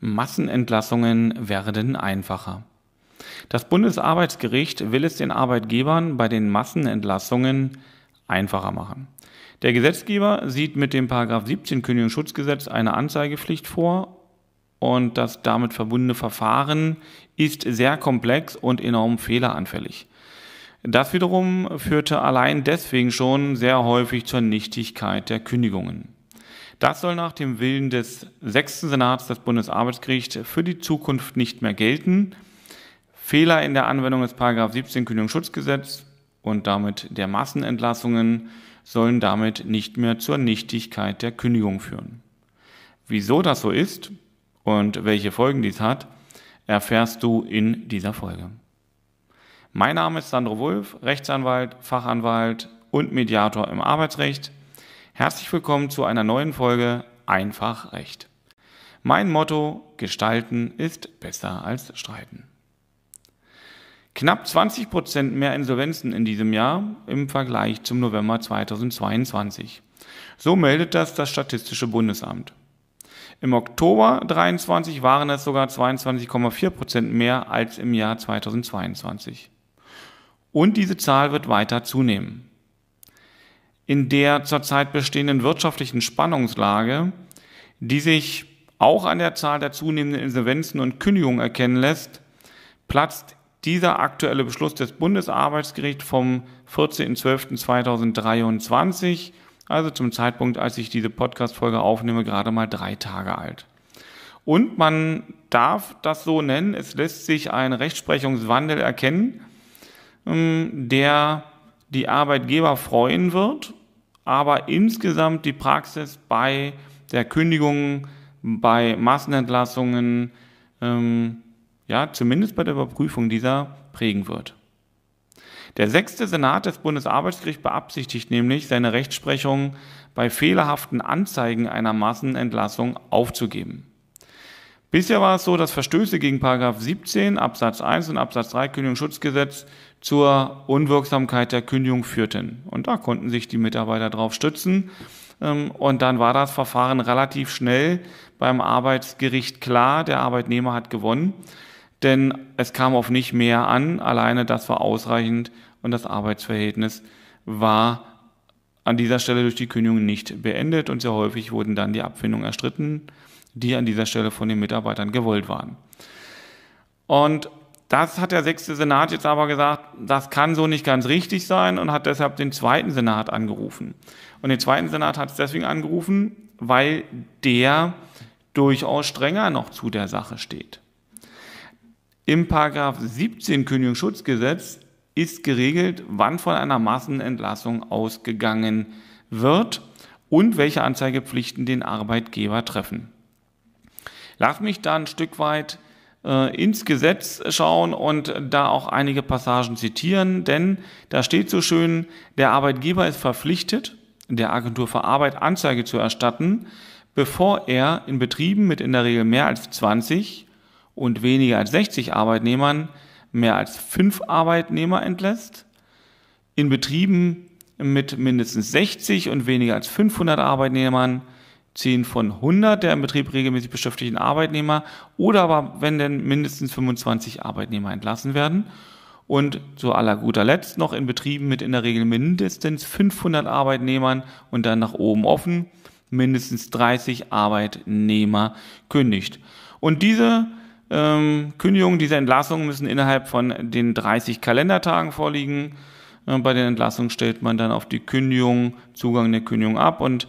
Massenentlassungen werden einfacher. Das Bundesarbeitsgericht will es den Arbeitgebern bei den Massenentlassungen einfacher machen. Der Gesetzgeber sieht mit dem 17 Kündigungsschutzgesetz eine Anzeigepflicht vor und das damit verbundene Verfahren ist sehr komplex und enorm fehleranfällig. Das wiederum führte allein deswegen schon sehr häufig zur Nichtigkeit der Kündigungen. Das soll nach dem Willen des sechsten Senats des Bundesarbeitsgerichts für die Zukunft nicht mehr gelten. Fehler in der Anwendung des 17 Kündigungsschutzgesetz und damit der Massenentlassungen sollen damit nicht mehr zur Nichtigkeit der Kündigung führen. Wieso das so ist und welche Folgen dies hat, erfährst du in dieser Folge. Mein Name ist Sandro Wulff, Rechtsanwalt, Fachanwalt und Mediator im Arbeitsrecht. Herzlich willkommen zu einer neuen Folge Einfach Recht. Mein Motto, Gestalten ist besser als Streiten. Knapp 20 Prozent mehr Insolvenzen in diesem Jahr im Vergleich zum November 2022. So meldet das das Statistische Bundesamt. Im Oktober 2023 waren es sogar 22,4 Prozent mehr als im Jahr 2022. Und diese Zahl wird weiter zunehmen in der zurzeit bestehenden wirtschaftlichen Spannungslage, die sich auch an der Zahl der zunehmenden Insolvenzen und Kündigungen erkennen lässt, platzt dieser aktuelle Beschluss des Bundesarbeitsgerichts vom 14.12.2023, also zum Zeitpunkt, als ich diese Podcast-Folge aufnehme, gerade mal drei Tage alt. Und man darf das so nennen, es lässt sich ein Rechtsprechungswandel erkennen, ähm, der die Arbeitgeber freuen wird aber insgesamt die Praxis bei der Kündigung, bei Massenentlassungen, ähm, ja, zumindest bei der Überprüfung dieser prägen wird. Der sechste Senat des Bundesarbeitsgerichts beabsichtigt nämlich, seine Rechtsprechung bei fehlerhaften Anzeigen einer Massenentlassung aufzugeben. Bisher war es so, dass Verstöße gegen 17 Absatz 1 und Absatz 3 Kündigungsschutzgesetz zur Unwirksamkeit der Kündigung führten. Und da konnten sich die Mitarbeiter drauf stützen. Ähm, und dann war das Verfahren relativ schnell beim Arbeitsgericht klar, der Arbeitnehmer hat gewonnen, denn es kam auf nicht mehr an, alleine das war ausreichend und das Arbeitsverhältnis war an dieser Stelle durch die Kündigung nicht beendet und sehr häufig wurden dann die Abfindungen erstritten, die an dieser Stelle von den Mitarbeitern gewollt waren. Und das hat der sechste Senat jetzt aber gesagt, das kann so nicht ganz richtig sein und hat deshalb den zweiten Senat angerufen. Und den zweiten Senat hat es deswegen angerufen, weil der durchaus strenger noch zu der Sache steht. Im Paragraph 17 Kündigungsschutzgesetz ist geregelt, wann von einer Massenentlassung ausgegangen wird und welche Anzeigepflichten den Arbeitgeber treffen. Lass mich da ein Stück weit äh, ins Gesetz schauen und da auch einige Passagen zitieren, denn da steht so schön, der Arbeitgeber ist verpflichtet, der Agentur für Arbeit Anzeige zu erstatten, bevor er in Betrieben mit in der Regel mehr als 20 und weniger als 60 Arbeitnehmern mehr als 5 Arbeitnehmer entlässt, in Betrieben mit mindestens 60 und weniger als 500 Arbeitnehmern 10 von 100 der im Betrieb regelmäßig beschäftigten Arbeitnehmer oder aber wenn denn mindestens 25 Arbeitnehmer entlassen werden. Und zu aller guter Letzt noch in Betrieben mit in der Regel mindestens 500 Arbeitnehmern und dann nach oben offen mindestens 30 Arbeitnehmer kündigt. Und diese ähm, Kündigungen, diese Entlassungen müssen innerhalb von den 30 Kalendertagen vorliegen. Äh, bei den Entlassungen stellt man dann auf die Kündigung, Zugang der Kündigung ab und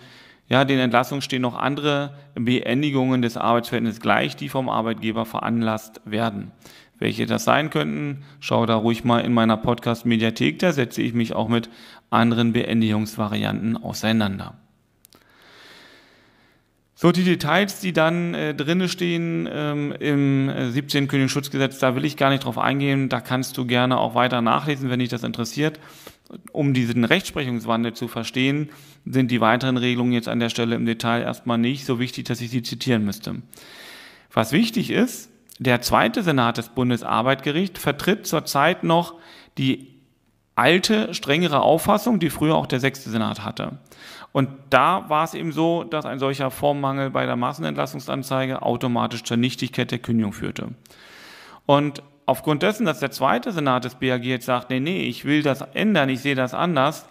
ja, den Entlassungen stehen noch andere Beendigungen des Arbeitsverhältnisses gleich, die vom Arbeitgeber veranlasst werden. Welche das sein könnten, schau da ruhig mal in meiner Podcast-Mediathek, da setze ich mich auch mit anderen Beendigungsvarianten auseinander. So, die Details, die dann äh, drinne stehen ähm, im 17 äh, Königsschutzgesetz, da will ich gar nicht drauf eingehen. Da kannst du gerne auch weiter nachlesen, wenn dich das interessiert um diesen Rechtsprechungswandel zu verstehen, sind die weiteren Regelungen jetzt an der Stelle im Detail erstmal nicht so wichtig, dass ich sie zitieren müsste. Was wichtig ist, der zweite Senat des Bundesarbeitgericht vertritt zurzeit noch die alte, strengere Auffassung, die früher auch der sechste Senat hatte. Und da war es eben so, dass ein solcher Formmangel bei der Massenentlassungsanzeige automatisch zur Nichtigkeit der Kündigung führte. Und aufgrund dessen, dass der zweite Senat des BAG jetzt sagt, nee, nee, ich will das ändern, ich sehe das anders,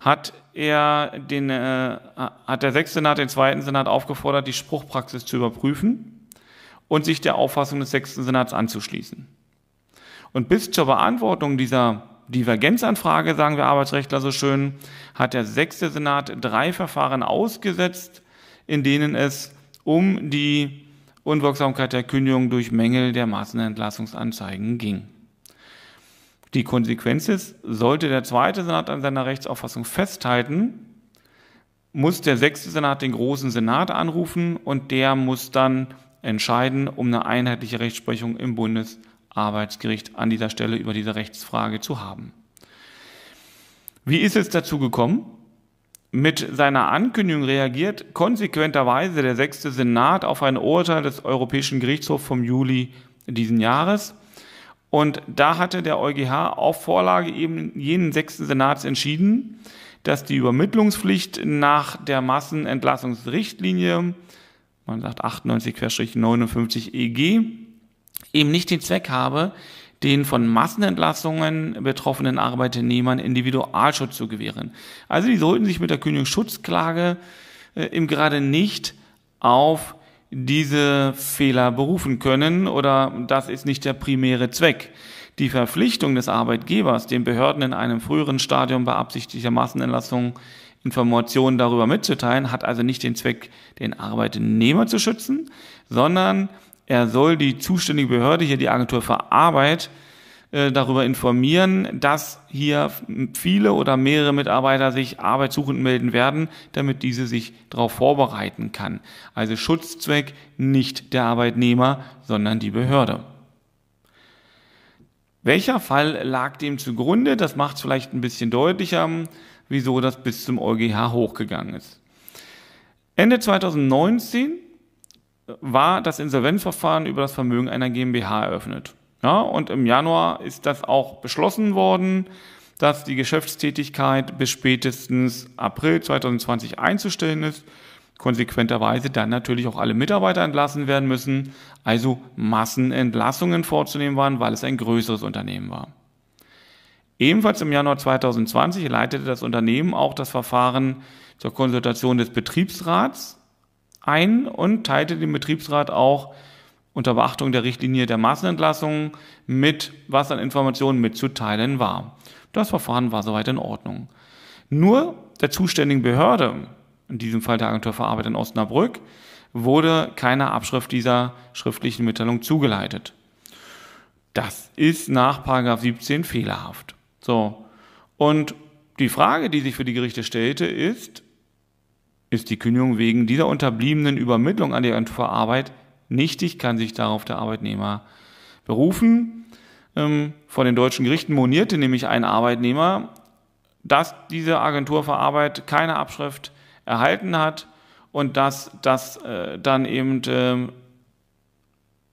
hat er den, äh, hat der sechste Senat den zweiten Senat aufgefordert, die Spruchpraxis zu überprüfen und sich der Auffassung des sechsten Senats anzuschließen. Und bis zur Beantwortung dieser Divergenzanfrage, sagen wir Arbeitsrechtler so schön, hat der sechste Senat drei Verfahren ausgesetzt, in denen es um die Unwirksamkeit der Kündigung durch Mängel der Massenentlassungsanzeigen ging. Die Konsequenz ist, sollte der zweite Senat an seiner Rechtsauffassung festhalten, muss der sechste Senat den großen Senat anrufen und der muss dann entscheiden, um eine einheitliche Rechtsprechung im Bundesarbeitsgericht an dieser Stelle über diese Rechtsfrage zu haben. Wie ist es dazu gekommen? Mit seiner Ankündigung reagiert konsequenterweise der sechste Senat auf ein Urteil des Europäischen Gerichtshofs vom Juli diesen Jahres. Und da hatte der EuGH auf Vorlage eben jenen sechsten Senats entschieden, dass die Übermittlungspflicht nach der Massenentlassungsrichtlinie, man sagt 98-59 EG, eben nicht den Zweck habe, den von Massenentlassungen betroffenen Arbeitnehmern Individualschutz zu gewähren. Also die sollten sich mit der Kündigungsschutzklage äh, eben gerade nicht auf diese Fehler berufen können oder das ist nicht der primäre Zweck. Die Verpflichtung des Arbeitgebers, den Behörden in einem früheren Stadium beabsichtigter Massenentlassung Informationen darüber mitzuteilen, hat also nicht den Zweck, den Arbeitnehmer zu schützen, sondern er soll die zuständige Behörde, hier die Agentur für Arbeit, äh, darüber informieren, dass hier viele oder mehrere Mitarbeiter sich arbeitssuchend melden werden, damit diese sich darauf vorbereiten kann. Also Schutzzweck nicht der Arbeitnehmer, sondern die Behörde. Welcher Fall lag dem zugrunde? Das macht es vielleicht ein bisschen deutlicher, wieso das bis zum EuGH hochgegangen ist. Ende 2019 war das Insolvenzverfahren über das Vermögen einer GmbH eröffnet. Ja, und im Januar ist das auch beschlossen worden, dass die Geschäftstätigkeit bis spätestens April 2020 einzustellen ist. Konsequenterweise dann natürlich auch alle Mitarbeiter entlassen werden müssen, also Massenentlassungen vorzunehmen waren, weil es ein größeres Unternehmen war. Ebenfalls im Januar 2020 leitete das Unternehmen auch das Verfahren zur Konsultation des Betriebsrats ein und teilte dem Betriebsrat auch unter Beachtung der Richtlinie der Massenentlassungen mit, was an Informationen mitzuteilen war. Das Verfahren war soweit in Ordnung. Nur der zuständigen Behörde, in diesem Fall der Agentur für Arbeit in Osnabrück, wurde keine Abschrift dieser schriftlichen Mitteilung zugeleitet. Das ist nach 17 fehlerhaft. So. Und die Frage, die sich für die Gerichte stellte, ist, ist die Kündigung wegen dieser unterbliebenen Übermittlung an die Agentur Arbeit nichtig, kann sich darauf der Arbeitnehmer berufen. Ähm, vor den deutschen Gerichten monierte nämlich ein Arbeitnehmer, dass diese Agentur für Arbeit keine Abschrift erhalten hat und dass das äh, dann eben äh,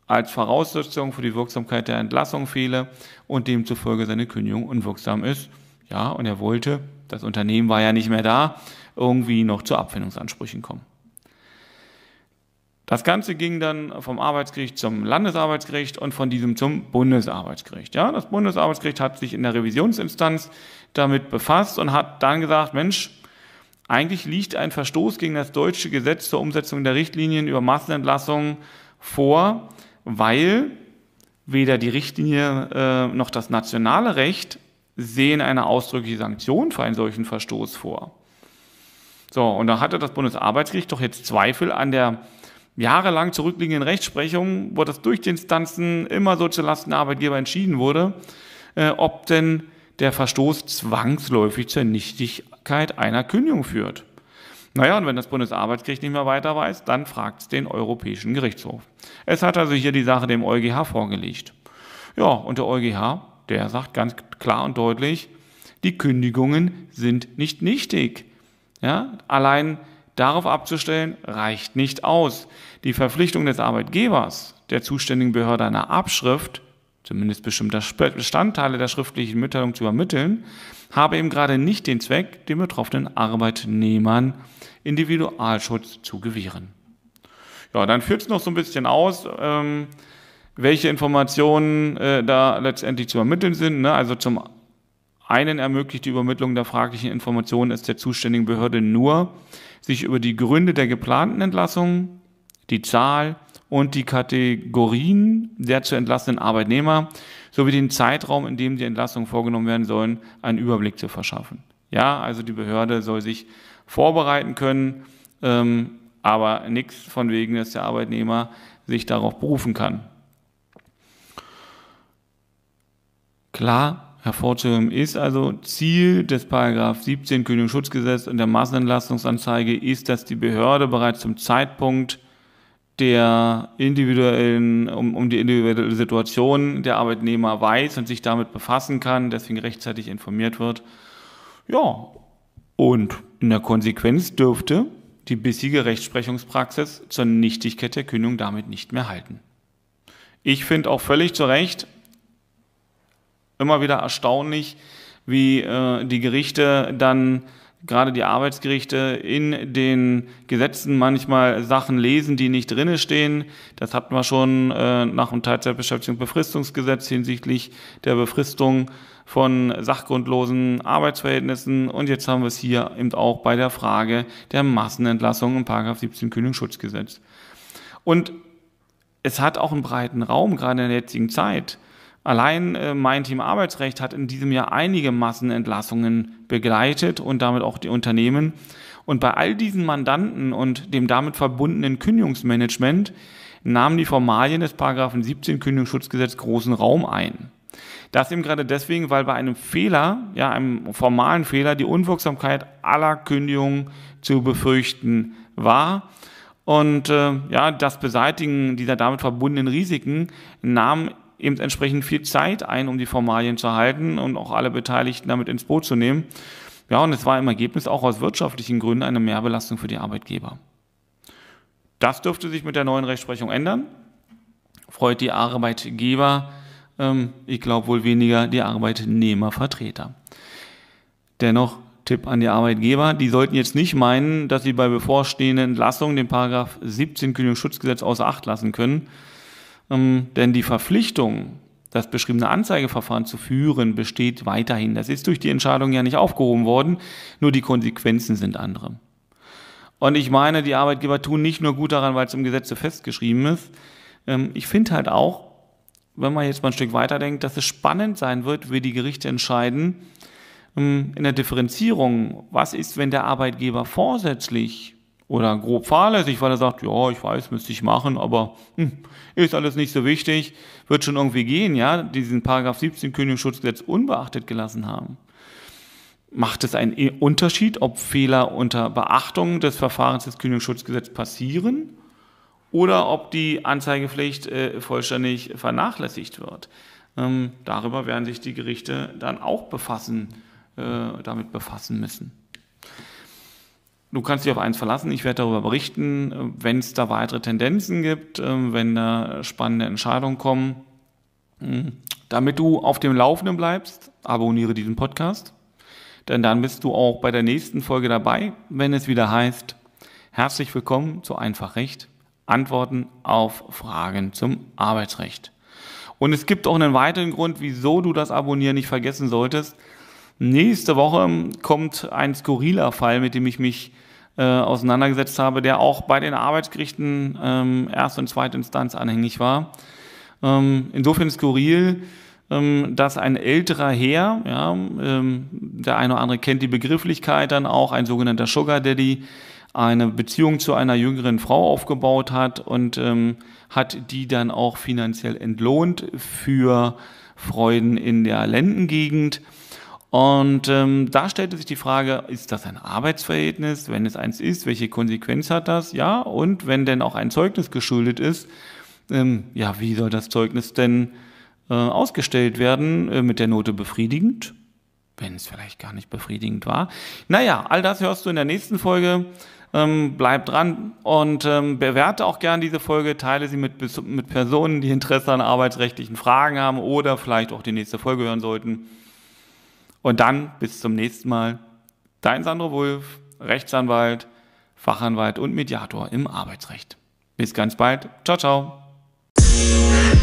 als Voraussetzung für die Wirksamkeit der Entlassung fehle und demzufolge seine Kündigung unwirksam ist. Ja, und er wollte, das Unternehmen war ja nicht mehr da, irgendwie noch zu Abfindungsansprüchen kommen. Das Ganze ging dann vom Arbeitsgericht zum Landesarbeitsgericht und von diesem zum Bundesarbeitsgericht. Ja, das Bundesarbeitsgericht hat sich in der Revisionsinstanz damit befasst und hat dann gesagt, Mensch, eigentlich liegt ein Verstoß gegen das deutsche Gesetz zur Umsetzung der Richtlinien über Massenentlassungen vor, weil weder die Richtlinie äh, noch das nationale Recht sehen eine ausdrückliche Sanktion für einen solchen Verstoß vor. So, und da hatte das Bundesarbeitsgericht doch jetzt Zweifel an der jahrelang zurückliegenden Rechtsprechung, wo das durch die Instanzen immer so zu Lasten der Arbeitgeber entschieden wurde, äh, ob denn der Verstoß zwangsläufig zur Nichtigkeit einer Kündigung führt. Naja, und wenn das Bundesarbeitsgericht nicht mehr weiter weiß, dann fragt es den Europäischen Gerichtshof. Es hat also hier die Sache dem EuGH vorgelegt. Ja, und der EuGH der sagt ganz klar und deutlich, die Kündigungen sind nicht nichtig. Ja? Allein darauf abzustellen, reicht nicht aus. Die Verpflichtung des Arbeitgebers, der zuständigen Behörde einer Abschrift, zumindest bestimmter Bestandteile der schriftlichen Mitteilung zu übermitteln, habe eben gerade nicht den Zweck, den betroffenen Arbeitnehmern Individualschutz zu gewähren. Ja, dann führt es noch so ein bisschen aus, ähm, welche Informationen äh, da letztendlich zu ermitteln sind. Ne? Also zum einen ermöglicht die Übermittlung der fraglichen Informationen es der zuständigen Behörde nur, sich über die Gründe der geplanten Entlassung, die Zahl und die Kategorien der zu entlassenen Arbeitnehmer sowie den Zeitraum, in dem die Entlassungen vorgenommen werden sollen, einen Überblick zu verschaffen. Ja, also die Behörde soll sich vorbereiten können, ähm, aber nichts von wegen, dass der Arbeitnehmer sich darauf berufen kann. klar hervorzuheben ist also Ziel des Paragraph 17 Kündigungsschutzgesetz und der Massenentlastungsanzeige ist, dass die Behörde bereits zum Zeitpunkt der individuellen, um, um die individuelle Situation der Arbeitnehmer weiß und sich damit befassen kann, deswegen rechtzeitig informiert wird. Ja, und in der Konsequenz dürfte die bisherige Rechtsprechungspraxis zur Nichtigkeit der Kündigung damit nicht mehr halten. Ich finde auch völlig zu Recht, immer wieder erstaunlich, wie äh, die Gerichte dann gerade die Arbeitsgerichte in den Gesetzen manchmal Sachen lesen, die nicht drinne stehen. Das hatten wir schon äh, nach dem Teilzeitbeschäftigungsbefristungsgesetz hinsichtlich der Befristung von sachgrundlosen Arbeitsverhältnissen. Und jetzt haben wir es hier eben auch bei der Frage der Massenentlassung im 17 Kündigungsschutzgesetz. Und es hat auch einen breiten Raum, gerade in der jetzigen Zeit. Allein äh, mein Team Arbeitsrecht hat in diesem Jahr einige Massenentlassungen begleitet und damit auch die Unternehmen. Und bei all diesen Mandanten und dem damit verbundenen Kündigungsmanagement nahmen die Formalien des Paragraphen 17 Kündigungsschutzgesetz großen Raum ein. Das eben gerade deswegen, weil bei einem Fehler, ja, einem formalen Fehler, die Unwirksamkeit aller Kündigungen zu befürchten war. Und äh, ja, das Beseitigen dieser damit verbundenen Risiken nahm eben entsprechend viel Zeit ein, um die Formalien zu halten und auch alle Beteiligten damit ins Boot zu nehmen. Ja, und es war im Ergebnis auch aus wirtschaftlichen Gründen eine Mehrbelastung für die Arbeitgeber. Das dürfte sich mit der neuen Rechtsprechung ändern. Freut die Arbeitgeber, ähm, ich glaube wohl weniger die Arbeitnehmervertreter. Dennoch Tipp an die Arbeitgeber, die sollten jetzt nicht meinen, dass sie bei bevorstehenden Entlassungen den Paragraph 17 Kündigungsschutzgesetz außer Acht lassen können. Ähm, denn die Verpflichtung, das beschriebene Anzeigeverfahren zu führen, besteht weiterhin. Das ist durch die Entscheidung ja nicht aufgehoben worden, nur die Konsequenzen sind andere. Und ich meine, die Arbeitgeber tun nicht nur gut daran, weil es im Gesetz so festgeschrieben ist. Ähm, ich finde halt auch, wenn man jetzt mal ein Stück weiterdenkt, dass es spannend sein wird, wie die Gerichte entscheiden ähm, in der Differenzierung. Was ist, wenn der Arbeitgeber vorsätzlich oder grob fahrlässig, weil er sagt, ja, ich weiß, müsste ich machen, aber hm, ist alles nicht so wichtig, wird schon irgendwie gehen, ja, diesen Paragraph 17 Kündigungsschutzgesetz unbeachtet gelassen haben. Macht es einen Unterschied, ob Fehler unter Beachtung des Verfahrens des Kündigungsschutzgesetzes passieren oder ob die Anzeigepflicht äh, vollständig vernachlässigt wird? Ähm, darüber werden sich die Gerichte dann auch befassen, äh, damit befassen müssen. Du kannst dich auf eins verlassen. Ich werde darüber berichten, wenn es da weitere Tendenzen gibt, äh, wenn da spannende Entscheidungen kommen. Mhm. Damit du auf dem Laufenden bleibst, abonniere diesen Podcast. Denn dann bist du auch bei der nächsten Folge dabei, wenn es wieder heißt, herzlich willkommen zu Einfachrecht. Antworten auf Fragen zum Arbeitsrecht. Und es gibt auch einen weiteren Grund, wieso du das Abonnieren nicht vergessen solltest. Nächste Woche kommt ein skurriler Fall, mit dem ich mich äh, auseinandergesetzt habe, der auch bei den Arbeitsgerichten ähm, Erst- und Instanz anhängig war. Ähm, insofern skurril, ähm, dass ein älterer Herr, ja, ähm, der eine oder andere kennt die Begrifflichkeit dann auch, ein sogenannter Sugar Daddy, eine Beziehung zu einer jüngeren Frau aufgebaut hat und ähm, hat die dann auch finanziell entlohnt für Freuden in der Lendengegend. Und ähm, da stellte sich die Frage, ist das ein Arbeitsverhältnis? Wenn es eins ist, welche Konsequenz hat das? Ja, und wenn denn auch ein Zeugnis geschuldet ist, ähm, ja, wie soll das Zeugnis denn äh, ausgestellt werden äh, mit der Note befriedigend? Wenn es vielleicht gar nicht befriedigend war. Naja, all das hörst du in der nächsten Folge. Ähm, bleib dran und ähm, bewerte auch gern diese Folge, teile sie mit, mit Personen, die Interesse an arbeitsrechtlichen Fragen haben oder vielleicht auch die nächste Folge hören sollten. Und dann bis zum nächsten Mal. Dein Sandro Wulf, Rechtsanwalt, Fachanwalt und Mediator im Arbeitsrecht. Bis ganz bald. Ciao, ciao.